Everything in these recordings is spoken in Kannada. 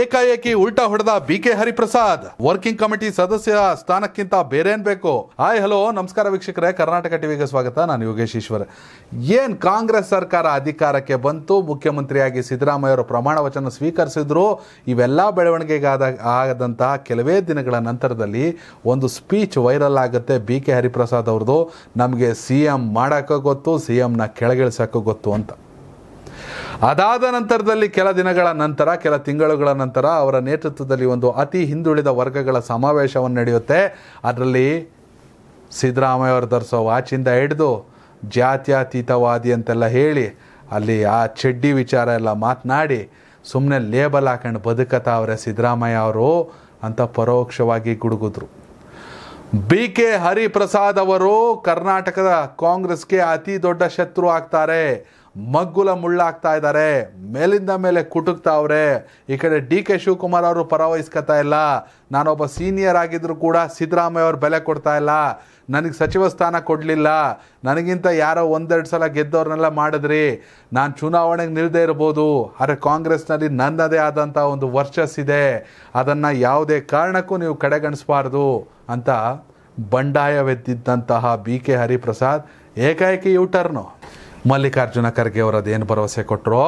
ಏಕಾಏಕಿ ಉಲ್ಟಾ ಹೊಡೆದ B K Hariprasad working committee ಸದಸ್ಯ ಸ್ಥಾನಕ್ಕಿಂತ ಬೇರೇನ್ ಬೇಕು ಹಾಯ್ ಹಲೋ ನಮಸ್ಕಾರ ವೀಕ್ಷಕರೇ ಕರ್ನಾಟಕ ಟಿವಿಗೆ ಸ್ವಾಗತ ನಾನು ಯೋಗೇಶ್ ಈಶ್ವರ್ ಏನ್ ಕಾಂಗ್ರೆಸ್ ಸರ್ಕಾರ ಅಧಿಕಾರಕ್ಕೆ ಬಂತು ಮುಖ್ಯಮಂತ್ರಿಯಾಗಿ ಸಿದ್ದರಾಮಯ್ಯ ಅವರು ಪ್ರಮಾಣ ವಚನ ಸ್ವೀಕರಿಸಿದ್ರು ಇವೆಲ್ಲ ಬೆಳವಣಿಗೆಗಾದ ಆಗದಂತಹ ಕೆಲವೇ ದಿನಗಳ ನಂತರದಲ್ಲಿ ಒಂದು ಸ್ಪೀಚ್ ವೈರಲ್ ಆಗುತ್ತೆ ಬಿ ಕೆ ಹರಿಪ್ರಸಾದ್ ಅವ್ರದ್ದು ನಮಗೆ ಸಿ ಎಂ ಮಾಡೋಕ್ಕೂ ಗೊತ್ತು ಸಿ ಎಂನ ಕೆಳಗಿಳಿಸೋಕ್ಕೂ ಗೊತ್ತು ಅಂತ ಅದಾದ ನಂತರದಲ್ಲಿ ಕೆಲ ದಿನಗಳ ನಂತರ ಕೆಲ ತಿಂಗಳುಗಳ ನಂತರ ಅವರ ನೇತೃತ್ವದಲ್ಲಿ ಒಂದು ಅತಿ ಹಿಂದುಳಿದ ವರ್ಗಗಳ ಸಮಾವೇಶವನ್ನು ನಡೆಯುತ್ತೆ ಅದರಲ್ಲಿ ಸಿದ್ದರಾಮಯ್ಯ ಅವರು ಧರಿಸೋ ವಾಚಿಂದ ಹಿಡಿದು ಜಾತ್ಯತೀತವಾದಿ ಅಂತೆಲ್ಲ ಹೇಳಿ ಅಲ್ಲಿ ಆ ಚಡ್ಡಿ ವಿಚಾರ ಎಲ್ಲ ಮಾತನಾಡಿ ಸುಮ್ಮನೆ ಲೇಬಲ್ ಹಾಕೊಂಡು ಅವರೇ ಸಿದ್ದರಾಮಯ್ಯ ಅವರು ಅಂತ ಪರೋಕ್ಷವಾಗಿ ಗುಡುಗಿದ್ರು ಬಿ ಕೆ ಹರಿಪ್ರಸಾದ್ ಅವರು ಕರ್ನಾಟಕದ ಕಾಂಗ್ರೆಸ್ಗೆ ಅತಿ ದೊಡ್ಡ ಶತ್ರು ಆಗ್ತಾರೆ ಮಗ್ಗುಲ ಮುಳ್ಳಾಗ್ತಾ ಇದ್ದಾರೆ ಮೇಲಿಂದ ಮೇಲೆ ಕುಟುಕ್ತಾವ್ರೆ ಈ ಕಡೆ ಡಿ ಕೆ ಶಿವಕುಮಾರ್ ಅವರು ಪರವಹಿಸ್ಕೊತಾ ಇಲ್ಲ ನಾನೊಬ್ಬ ಸೀನಿಯರ್ ಆಗಿದ್ದರೂ ಕೂಡ ಸಿದ್ದರಾಮಯ್ಯ ಅವರು ಬೆಲೆ ಕೊಡ್ತಾ ಇಲ್ಲ ನನಗೆ ಸಚಿವ ಸ್ಥಾನ ಕೊಡಲಿಲ್ಲ ನನಗಿಂತ ಯಾರೋ ಒಂದೆರಡು ಸಲ ಗೆದ್ದವ್ರನ್ನೆಲ್ಲ ಮಾಡಿದ್ರಿ ನಾನು ಚುನಾವಣೆಗೆ ನಿಲ್ಲದೆ ಇರ್ಬೋದು ಆದರೆ ಕಾಂಗ್ರೆಸ್ನಲ್ಲಿ ನನ್ನದೇ ಆದಂಥ ಒಂದು ವರ್ಚಸ್ಸಿದೆ ಅದನ್ನು ಯಾವುದೇ ಕಾರಣಕ್ಕೂ ನೀವು ಕಡೆಗಣಿಸ್ಬಾರ್ದು ಅಂತ ಬಂಡಾಯವೆದ್ದಿದ್ದಂತಹ ಬಿ ಕೆ ಹರಿಪ್ರಸಾದ್ ಏಕಾಏಕಿ ಯೂಟರ್ನು ಮಲ್ಲಿಕಾರ್ಜುನ ಖರ್ಗೆ ಅವರದೇನು ಭರವಸೆ ಕೊಟ್ಟರೋ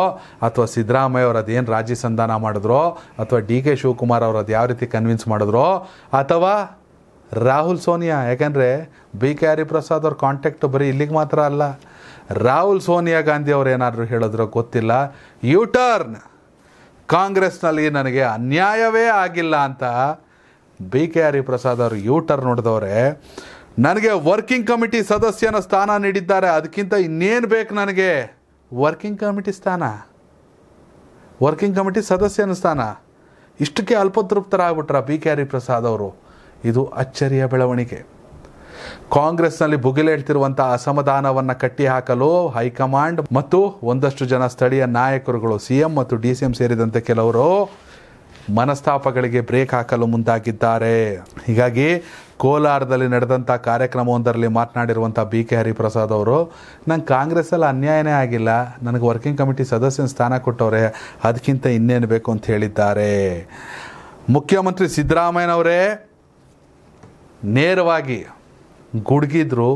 ಅಥವಾ ಸಿದ್ದರಾಮಯ್ಯ ಅವರದೇನು ರಾಜಿ ಸಂಧಾನ ಮಾಡಿದ್ರೋ ಅಥವಾ ಡಿ ಕೆ ಶಿವಕುಮಾರ್ ಅವರದ್ದು ಯಾವ ರೀತಿ ಕನ್ವಿನ್ಸ್ ಮಾಡಿದ್ರೋ ಅಥವಾ ರಾಹುಲ್ ಸೋನಿಯಾ ಯಾಕೆಂದರೆ ಬಿ ಕೆ ಹರಿಪ್ರಸಾದ್ ಅವ್ರ ಕಾಂಟ್ಯಾಕ್ಟ್ ಬರೀ ಇಲ್ಲಿಗೆ ಮಾತ್ರ ಅಲ್ಲ ರಾಹುಲ್ ಸೋನಿಯಾ ಗಾಂಧಿ ಅವರು ಏನಾದರೂ ಹೇಳಿದ್ರೋ ಗೊತ್ತಿಲ್ಲ ಯು ಟರ್ನ್ ಕಾಂಗ್ರೆಸ್ನಲ್ಲಿ ನನಗೆ ಅನ್ಯಾಯವೇ ಆಗಿಲ್ಲ ಅಂತ ಬಿ ಕೆ ಹರಿಪ್ರಸಾದ್ ಅವರು ಯು ಟರ್ನ್ ನೋಡಿದವ್ರೆ ನನಗೆ ವರ್ಕಿಂಗ್ ಕಮಿಟಿ ಸದಸ್ಯನ ಸ್ಥಾನ ನೀಡಿದ್ದಾರೆ ಅದಕ್ಕಿಂತ ಇನ್ನೇನು ಬೇಕು ನನಗೆ ವರ್ಕಿಂಗ್ ಕಮಿಟಿ ಸ್ಥಾನ ವರ್ಕಿಂಗ್ ಕಮಿಟಿ ಸದಸ್ಯನ ಸ್ಥಾನ ಇಷ್ಟಕ್ಕೆ ಅಲ್ಪತೃಪ್ತರಾಗ್ಬಿಟ್ರ ಬಿ ಕೆ ಹರಿಪ್ರಸಾದ್ ಅವರು ಇದು ಅಚ್ಚರಿಯ ಬೆಳವಣಿಗೆ ಕಾಂಗ್ರೆಸ್ನಲ್ಲಿ ಭುಗಿಲೇಳ್ತಿರುವಂಥ ಅಸಮಾಧಾನವನ್ನು ಕಟ್ಟಿ ಹಾಕಲು ಹೈಕಮಾಂಡ್ ಮತ್ತು ಒಂದಷ್ಟು ಜನ ಸ್ಥಳೀಯ ನಾಯಕರುಗಳು ಸಿ ಎಂ ಮತ್ತು ಡಿ ಸಿ ಎಂ ಸೇರಿದಂತೆ ಕೆಲವರು ಮನಸ್ತಾಪಗಳಿಗೆ ಬ್ರೇಕ್ ಹಾಕಲು ಮುಂದಾಗಿದ್ದಾರೆ ಹೀಗಾಗಿ ಕೋಲಾರದಲ್ಲಿ ನಡೆದಂಥ ಕಾರ್ಯಕ್ರಮವೊಂದರಲ್ಲಿ ಮಾತನಾಡಿರುವಂಥ ಬಿ ಕೆ ಹರಿಪ್ರಸಾದ್ ಅವರು ನಂಗೆ ಕಾಂಗ್ರೆಸ್ಸಲ್ಲಿ ಅನ್ಯಾಯನೇ ಆಗಿಲ್ಲ ನನಗೆ ವರ್ಕಿಂಗ್ ಕಮಿಟಿ ಸದಸ್ಯನ ಸ್ಥಾನ ಕೊಟ್ಟವ್ರೆ ಅದಕ್ಕಿಂತ ಇನ್ನೇನು ಬೇಕು ಅಂತ ಹೇಳಿದ್ದಾರೆ ಮುಖ್ಯಮಂತ್ರಿ ಸಿದ್ದರಾಮಯ್ಯನವರೇ ನೇರವಾಗಿ ಗುಡುಗಿದ್ರು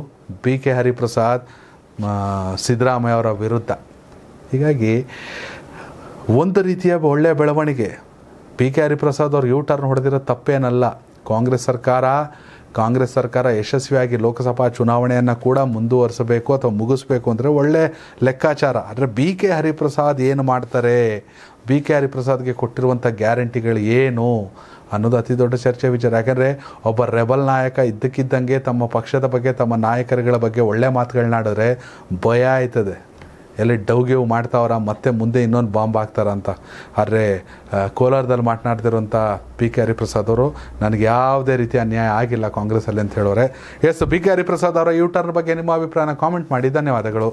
ಬಿ ಕೆ ಹರಿಪ್ರಸಾದ್ ಸಿದ್ದರಾಮಯ್ಯ ಅವರ ವಿರುದ್ಧ ಹೀಗಾಗಿ ಒಂದು ರೀತಿಯ ಒಳ್ಳೆಯ ಬೆಳವಣಿಗೆ ಪಿ ಕೆ ಹರಿಪ್ರಸಾದ್ ಅವರು ಯೂ ಟರ್ನ್ ಹೊಡೆದಿರೋ ತಪ್ಪೇನಲ್ಲ ಕಾಂಗ್ರೆಸ್ ಸರ್ಕಾರ ಕಾಂಗ್ರೆಸ್ ಸರ್ಕಾರ ಯಶಸ್ವಿಯಾಗಿ ಲೋಕಸಭಾ ಚುನಾವಣೆಯನ್ನು ಕೂಡ ಮುಂದುವರಿಸಬೇಕು ಅಥವಾ ಮುಗಿಸ್ಬೇಕು ಅಂದರೆ ಒಳ್ಳೆ ಲೆಕ್ಕಾಚಾರ ಆದರೆ ಬಿ ಕೆ ಹರಿಪ್ರಸಾದ್ ಏನು ಮಾಡ್ತಾರೆ ಬಿ ಕೆ ಹರಿಪ್ರಸಾದ್ಗೆ ಕೊಟ್ಟಿರುವಂಥ ಗ್ಯಾರಂಟಿಗಳು ಏನು ಅನ್ನೋದು ಅತಿ ದೊಡ್ಡ ಚರ್ಚೆ ವಿಚಾರ ಯಾಕೆಂದರೆ ಒಬ್ಬ ರೆಬಲ್ ನಾಯಕ ಇದ್ದಕ್ಕಿದ್ದಂಗೆ ತಮ್ಮ ಪಕ್ಷದ ಬಗ್ಗೆ ತಮ್ಮ ನಾಯಕರುಗಳ ಬಗ್ಗೆ ಒಳ್ಳೆ ಮಾತುಗಳನ್ನಾಡಿದ್ರೆ ಭಯ ಆಯ್ತದೆ ಎಲ್ಲಿ ಗೇವ್ ಮಾಡ್ತಾವ್ರ ಮತ್ತೆ ಮುಂದೆ ಇನ್ನೊಂದು ಬಾಂಬ್ ಅಂತ ಆದರೆ ಕೋಲಾರದಲ್ಲಿ ಮಾತನಾಡ್ತಿರೋಂಥ ಪಿ ಕೆ ಹರಿಪ್ರಸಾದ್ ಅವರು ನನಗೆ ಯಾವುದೇ ರೀತಿಯ ಅನ್ಯಾಯ ಆಗಿಲ್ಲ ಕಾಂಗ್ರೆಸ್ಸಲ್ಲಿ ಅಂತ ಹೇಳೋರೆ ಎಸ್ ಬಿ ಕೆ ಹರಿಪ್ರಸಾದ್ ಅವರ ಯೂ ಟರ್ನ್ ಬಗ್ಗೆ ನಿಮ್ಮ ಅಭಿಪ್ರಾಯನ ಕಾಮೆಂಟ್ ಮಾಡಿ ಧನ್ಯವಾದಗಳು